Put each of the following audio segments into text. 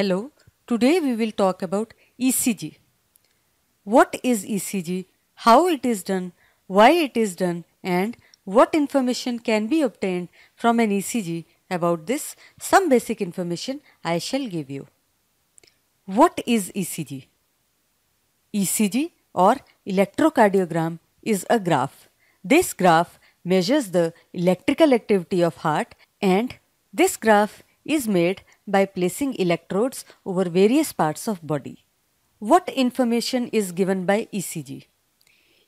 Hello, today we will talk about ECG. What is ECG, how it is done, why it is done and what information can be obtained from an ECG about this, some basic information I shall give you. What is ECG? ECG or electrocardiogram is a graph. This graph measures the electrical activity of heart and this graph is made by placing electrodes over various parts of body. What information is given by ECG?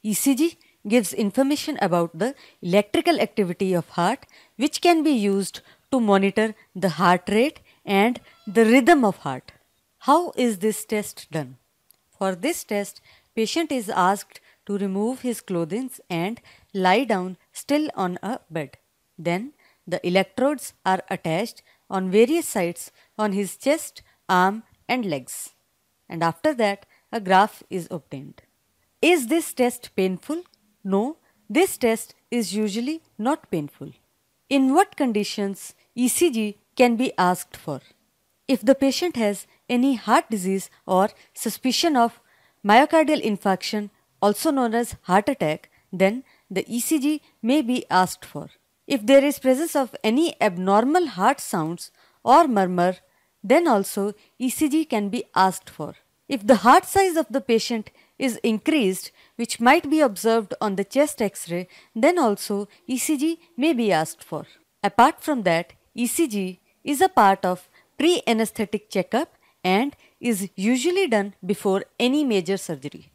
ECG gives information about the electrical activity of heart which can be used to monitor the heart rate and the rhythm of heart. How is this test done? For this test, patient is asked to remove his clothing and lie down still on a bed. Then the electrodes are attached on various sites on his chest, arm and legs. And after that, a graph is obtained. Is this test painful? No, this test is usually not painful. In what conditions ECG can be asked for? If the patient has any heart disease or suspicion of myocardial infarction, also known as heart attack, then the ECG may be asked for. If there is presence of any abnormal heart sounds or murmur, then also ECG can be asked for. If the heart size of the patient is increased, which might be observed on the chest x-ray, then also ECG may be asked for. Apart from that, ECG is a part of pre-anesthetic checkup and is usually done before any major surgery.